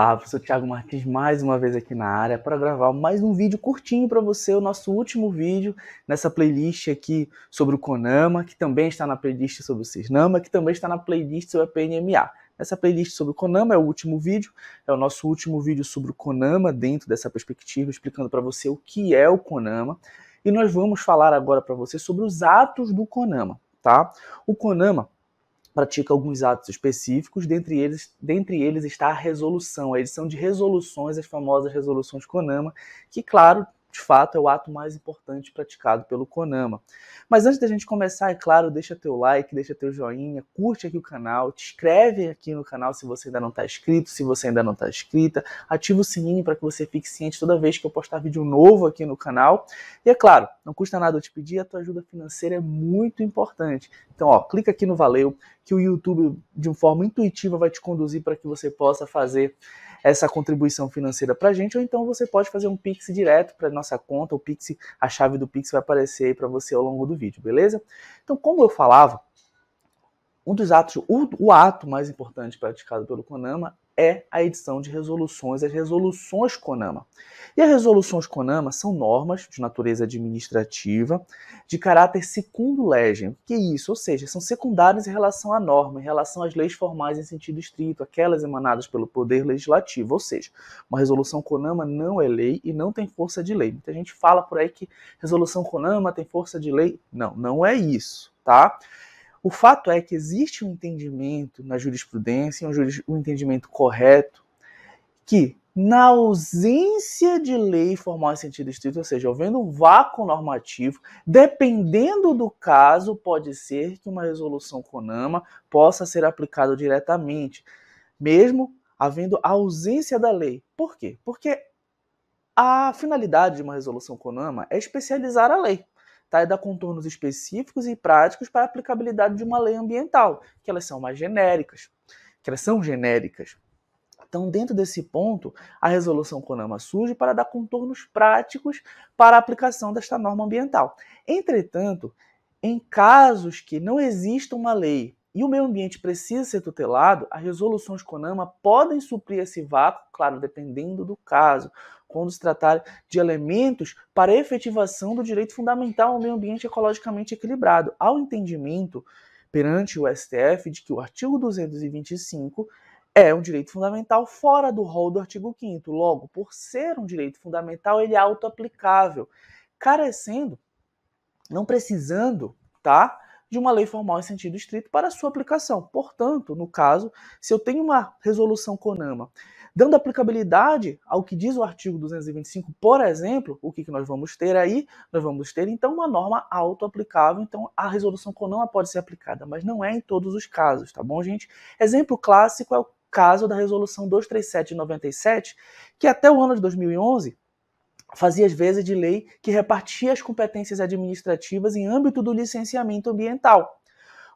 Olá, professor Thiago Martins mais uma vez aqui na área para gravar mais um vídeo curtinho para você, o nosso último vídeo nessa playlist aqui sobre o Conama, que também está na playlist sobre o Cisnama, que também está na playlist sobre a PNMA. Essa playlist sobre o Conama é o último vídeo, é o nosso último vídeo sobre o Conama dentro dessa perspectiva, explicando para você o que é o Conama. E nós vamos falar agora para você sobre os atos do Conama, tá? O Conama pratica alguns atos específicos, dentre eles, dentre eles está a resolução, a edição de resoluções, as famosas resoluções Konama, que, claro, de fato é o ato mais importante praticado pelo Konama. Mas antes da gente começar, é claro, deixa teu like, deixa teu joinha, curte aqui o canal, te inscreve aqui no canal se você ainda não está inscrito, se você ainda não está inscrita, ativa o sininho para que você fique ciente toda vez que eu postar vídeo novo aqui no canal. E é claro, não custa nada eu te pedir, a tua ajuda financeira é muito importante. Então, ó, clica aqui no valeu que o YouTube de uma forma intuitiva vai te conduzir para que você possa fazer essa contribuição financeira para a gente, ou então você pode fazer um Pix direto para nossa conta, o Pix, a chave do Pix vai aparecer aí para você ao longo do vídeo, beleza? Então, como eu falava, um dos atos, o, o ato mais importante praticado pelo Conama é a edição de resoluções, as resoluções CONAMA. E as resoluções CONAMA são normas de natureza administrativa de caráter segundo legem. Que é isso? Ou seja, são secundárias em relação à norma, em relação às leis formais em sentido estrito, aquelas emanadas pelo poder legislativo. Ou seja, uma resolução CONAMA não é lei e não tem força de lei. Muita gente fala por aí que resolução CONAMA tem força de lei. Não, não é isso, tá? O fato é que existe um entendimento na jurisprudência, um, juris, um entendimento correto, que na ausência de lei formal em sentido estrito, ou seja, havendo um vácuo normativo, dependendo do caso, pode ser que uma resolução CONAMA possa ser aplicada diretamente, mesmo havendo ausência da lei. Por quê? Porque a finalidade de uma resolução CONAMA é especializar a lei tá? E dá contornos específicos e práticos para a aplicabilidade de uma lei ambiental, que elas são mais genéricas, que elas são genéricas. Então, dentro desse ponto, a resolução CONAMA surge para dar contornos práticos para a aplicação desta norma ambiental. Entretanto, em casos que não exista uma lei e o meio ambiente precisa ser tutelado, as resoluções CONAMA podem suprir esse vácuo, claro, dependendo do caso, quando se tratar de elementos para a efetivação do direito fundamental ao meio ambiente ecologicamente equilibrado, ao entendimento perante o STF de que o artigo 225 é um direito fundamental fora do rol do artigo 5 logo, por ser um direito fundamental, ele é autoaplicável, carecendo, não precisando, tá? de uma lei formal em sentido estrito para sua aplicação. Portanto, no caso, se eu tenho uma resolução CONAMA dando aplicabilidade ao que diz o artigo 225, por exemplo, o que, que nós vamos ter aí? Nós vamos ter, então, uma norma auto-aplicável, então a resolução CONAMA pode ser aplicada, mas não é em todos os casos, tá bom, gente? Exemplo clássico é o caso da resolução 237 de 97, que até o ano de 2011 fazia as vezes de lei que repartia as competências administrativas em âmbito do licenciamento ambiental.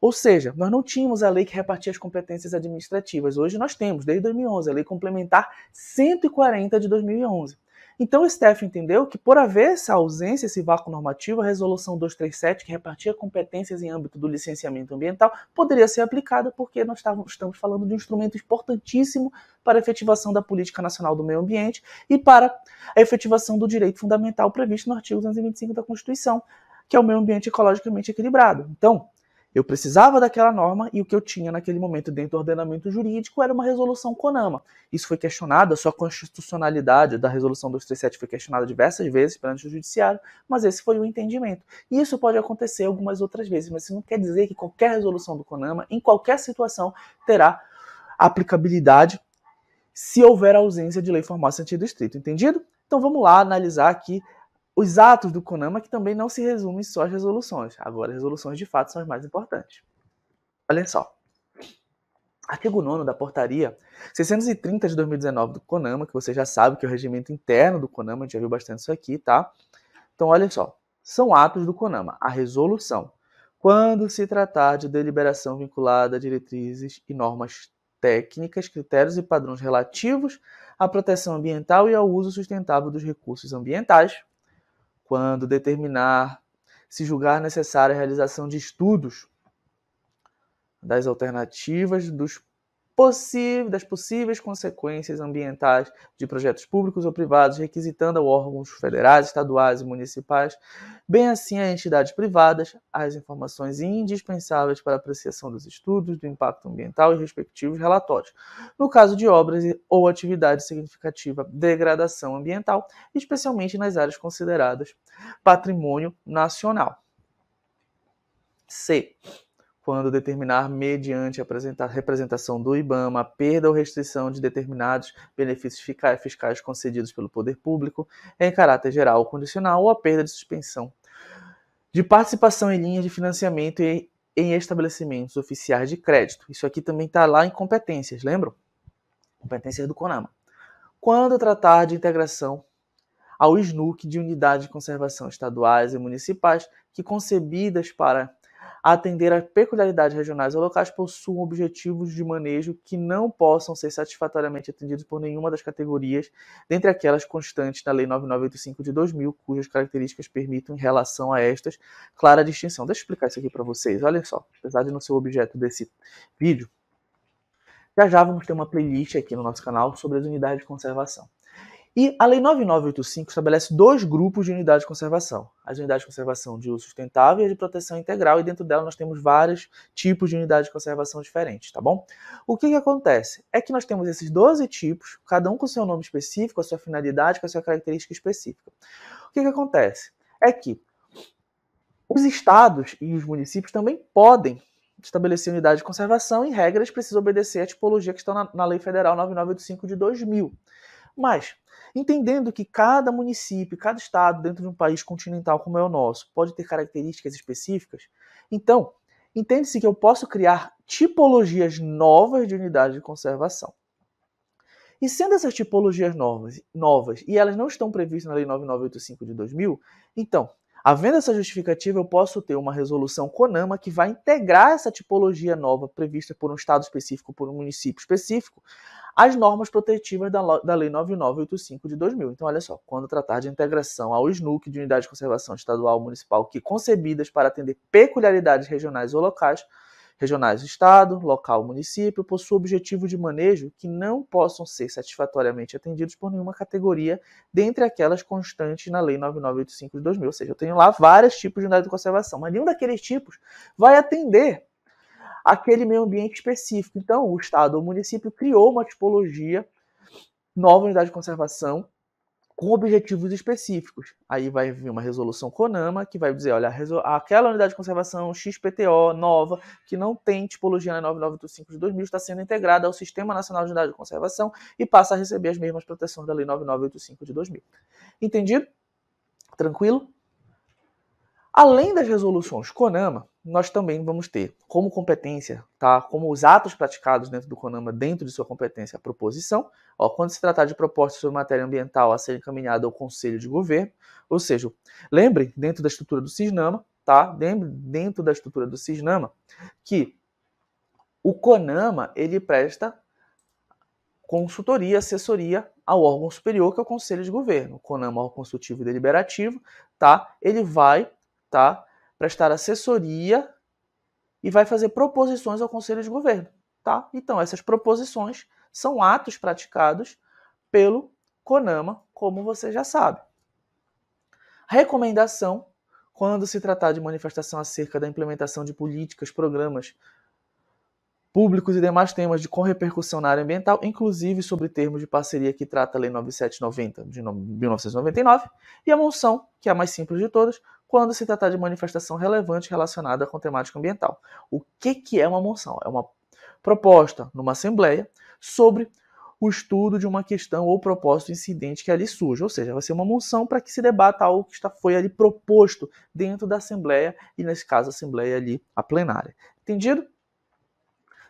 Ou seja, nós não tínhamos a lei que repartia as competências administrativas. Hoje nós temos, desde 2011, a Lei Complementar 140 de 2011. Então o STF entendeu que, por haver essa ausência, esse vácuo normativo, a Resolução 237, que repartia competências em âmbito do licenciamento ambiental, poderia ser aplicada porque nós estamos falando de um instrumento importantíssimo para a efetivação da Política Nacional do Meio Ambiente e para a efetivação do direito fundamental previsto no artigo 225 da Constituição, que é o meio ambiente ecologicamente equilibrado. Então, eu precisava daquela norma e o que eu tinha naquele momento dentro do ordenamento jurídico era uma resolução CONAMA. Isso foi questionado, a sua constitucionalidade da resolução 237 foi questionada diversas vezes perante o judiciário, mas esse foi o entendimento. E isso pode acontecer algumas outras vezes, mas isso não quer dizer que qualquer resolução do CONAMA, em qualquer situação, terá aplicabilidade se houver ausência de lei formal sentido estrito, entendido? Então vamos lá analisar aqui os atos do Konama que também não se resumem só às resoluções. Agora, as resoluções de fato são as mais importantes. Olha só. Artigo 9 da portaria 630 de 2019 do CONAMA, que você já sabe que é o regimento interno do CONAMA, a gente já viu bastante isso aqui, tá? Então, olha só. São atos do CONAMA. A resolução. Quando se tratar de deliberação vinculada a diretrizes e normas técnicas, critérios e padrões relativos à proteção ambiental e ao uso sustentável dos recursos ambientais, quando determinar se julgar necessária a realização de estudos das alternativas dos das possíveis consequências ambientais de projetos públicos ou privados, requisitando a órgãos federais, estaduais e municipais, bem assim a entidades privadas, as informações indispensáveis para apreciação dos estudos do impacto ambiental e respectivos relatórios, no caso de obras ou atividade significativa degradação ambiental, especialmente nas áreas consideradas patrimônio nacional. C quando determinar, mediante a representação do IBAMA, a perda ou restrição de determinados benefícios fiscais concedidos pelo poder público, é em caráter geral ou condicional, ou a perda de suspensão de participação em linhas de financiamento em, em estabelecimentos oficiais de crédito. Isso aqui também está lá em competências, lembram? Competências do CONAMA. Quando tratar de integração ao SNUC de unidades de conservação estaduais e municipais que concebidas para atender a peculiaridades regionais ou locais possuam objetivos de manejo que não possam ser satisfatoriamente atendidos por nenhuma das categorias, dentre aquelas constantes na Lei 9985 de 2000, cujas características permitem, em relação a estas, clara distinção. Deixa eu explicar isso aqui para vocês. Olha só, apesar de não ser o objeto desse vídeo, já já vamos ter uma playlist aqui no nosso canal sobre as unidades de conservação. E a Lei 9985 estabelece dois grupos de unidades de conservação: as unidades de conservação de uso sustentável e as de proteção integral, e dentro dela nós temos vários tipos de unidades de conservação diferentes, tá bom? O que, que acontece? É que nós temos esses 12 tipos, cada um com seu nome específico, a sua finalidade, com a sua característica específica. O que, que acontece? É que os estados e os municípios também podem estabelecer unidade de conservação e regras precisam obedecer à tipologia que está na, na Lei Federal 9985 de 2000. Mas, entendendo que cada município, cada estado dentro de um país continental como é o nosso, pode ter características específicas, então, entende-se que eu posso criar tipologias novas de unidades de conservação. E sendo essas tipologias novas, novas e elas não estão previstas na Lei 9985 de 2000, então, havendo essa justificativa, eu posso ter uma resolução CONAMA que vai integrar essa tipologia nova prevista por um estado específico, por um município específico, as normas protetivas da, da Lei 9985 de 2000. Então, olha só, quando tratar de integração ao SNUC de unidade de conservação estadual ou municipal que concebidas para atender peculiaridades regionais ou locais, regionais do estado, local, município, possui objetivo de manejo que não possam ser satisfatoriamente atendidos por nenhuma categoria dentre aquelas constantes na Lei 9985 de 2000. Ou seja, eu tenho lá vários tipos de unidade de conservação, mas nenhum daqueles tipos vai atender aquele meio ambiente específico. Então, o Estado ou o município criou uma tipologia, nova unidade de conservação, com objetivos específicos. Aí vai vir uma resolução CONAMA que vai dizer, olha, aquela unidade de conservação XPTO nova, que não tem tipologia na 9985 de 2000, está sendo integrada ao Sistema Nacional de Unidade de Conservação e passa a receber as mesmas proteções da Lei 9985 de 2000. Entendido? Tranquilo? Além das resoluções CONAMA, nós também vamos ter como competência, tá? Como os atos praticados dentro do CONAMA, dentro de sua competência, a proposição. Ó, quando se tratar de propostas sobre matéria ambiental a ser encaminhada ao Conselho de Governo, ou seja, lembre dentro da estrutura do CISNAMA, tá? Lembre dentro da estrutura do CISNAMA que o CONAMA ele presta consultoria, assessoria ao órgão superior, que é o Conselho de Governo. O CONAMA é o órgão consultivo e deliberativo, tá? Ele vai, tá? prestar assessoria e vai fazer proposições ao Conselho de Governo. Tá? Então, essas proposições são atos praticados pelo CONAMA, como você já sabe. Recomendação, quando se tratar de manifestação acerca da implementação de políticas, programas públicos e demais temas de com repercussão na área ambiental, inclusive sobre termos de parceria que trata a Lei 9790 de 1999, e a moção, que é a mais simples de todas, quando se tratar de manifestação relevante relacionada com temática ambiental. O que, que é uma moção? É uma proposta numa assembleia sobre o estudo de uma questão ou propósito incidente que ali surge, ou seja, vai ser uma moção para que se debata algo que está, foi ali proposto dentro da Assembleia, e nesse caso a Assembleia ali, a plenária. Entendido?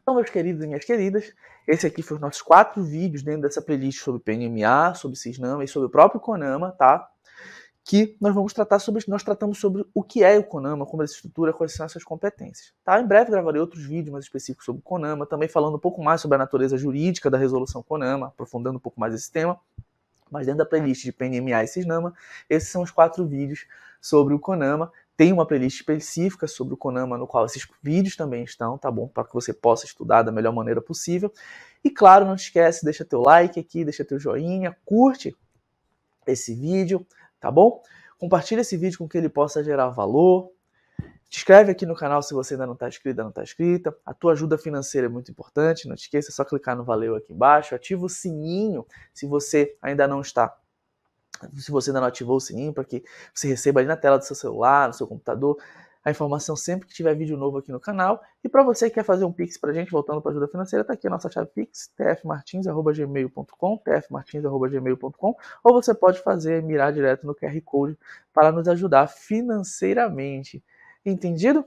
Então, meus queridos e minhas queridas, esse aqui foi os nossos quatro vídeos dentro dessa playlist sobre PNMA, sobre CISNAMA e sobre o próprio CONAMA, tá? que nós vamos tratar sobre, nós tratamos sobre o que é o Conama, como ele se estrutura, quais são essas competências. Tá? Em breve gravarei outros vídeos mais específicos sobre o Conama, também falando um pouco mais sobre a natureza jurídica da resolução Conama, aprofundando um pouco mais esse tema. Mas dentro da playlist de PNMA e Cisnama, esses são os quatro vídeos sobre o Conama. Tem uma playlist específica sobre o Conama, no qual esses vídeos também estão, tá bom? Para que você possa estudar da melhor maneira possível. E claro, não esquece, deixa teu like aqui, deixa teu joinha, curte esse vídeo, tá bom? Compartilha esse vídeo com que ele possa gerar valor. Te inscreve aqui no canal se você ainda não está inscrito, ainda não está inscrita. A tua ajuda financeira é muito importante. Não te esqueça, é só clicar no valeu aqui embaixo. Ativa o sininho se você ainda não está. Se você ainda não ativou o sininho, para que você receba ali na tela do seu celular, no seu computador, a informação sempre que tiver vídeo novo aqui no canal. E para você que quer fazer um Pix para a gente, voltando para ajuda financeira, está aqui a nossa chave Pix, tfmartins.gmail.com, tfmartins.gmail.com, ou você pode fazer, mirar direto no QR Code para nos ajudar financeiramente. Entendido?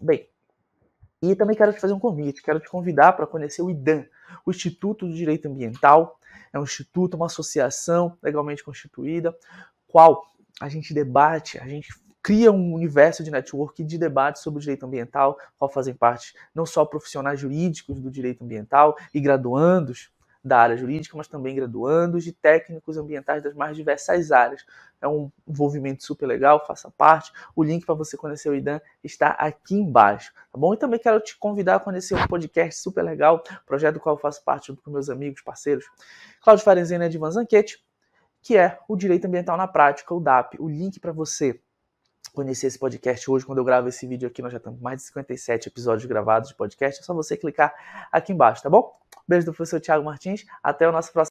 Bem, e também quero te fazer um convite, quero te convidar para conhecer o IDAM, o Instituto do Direito Ambiental. É um instituto, uma associação legalmente constituída, qual a gente debate, a gente cria um universo de network de debate sobre o direito ambiental, qual fazem parte não só profissionais jurídicos do direito ambiental e graduandos da área jurídica, mas também graduandos e técnicos ambientais das mais diversas áreas. É um envolvimento super legal, faça parte. O link para você conhecer o IDAN está aqui embaixo, tá bom? E também quero te convidar a conhecer um podcast super legal, projeto do qual eu faço parte junto com meus amigos, parceiros, Cláudio Farenzena é e Edvan Zanquete, que é o Direito Ambiental na Prática, o DAP. O link para você conhecer esse podcast hoje, quando eu gravo esse vídeo aqui, nós já temos mais de 57 episódios gravados de podcast. É só você clicar aqui embaixo, tá bom? Beijo do professor Tiago Martins. Até o nosso próximo.